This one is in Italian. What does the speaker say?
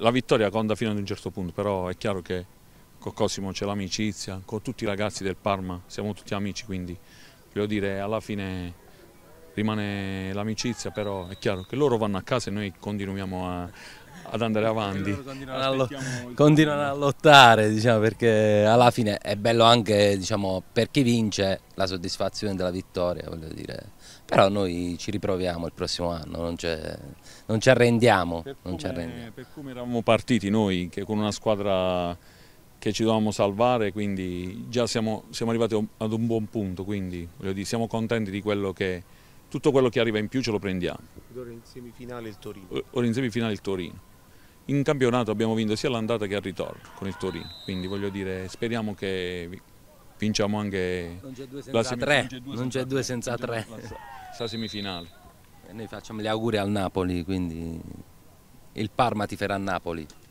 La vittoria conta fino ad un certo punto, però è chiaro che con Cosimo c'è l'amicizia, con tutti i ragazzi del Parma siamo tutti amici, quindi voglio dire alla fine rimane l'amicizia, però è chiaro che loro vanno a casa e noi continuiamo a, ad andare avanti. Allo... Continuano a lottare diciamo, perché alla fine è bello anche diciamo, per chi vince la soddisfazione della vittoria, voglio dire. Però noi ci riproviamo il prossimo anno, non, non ci arrendiamo. Per come, ci arrendiamo. per come eravamo partiti noi, che con una squadra che ci dovevamo salvare, quindi già siamo, siamo, arrivati ad un buon punto, quindi dire, siamo contenti di quello che, tutto quello che arriva in più ce lo prendiamo. Ora in semifinale il Torino. Ora in semifinale il Torino. In campionato abbiamo vinto sia l'andata che il ritorno con il Torino, quindi voglio dire speriamo che vinciamo anche la semifinale. Tre. Non c'è due senza tre. Due senza tre. La semifinale. E noi facciamo gli auguri al Napoli, quindi il Parma ti farà Napoli.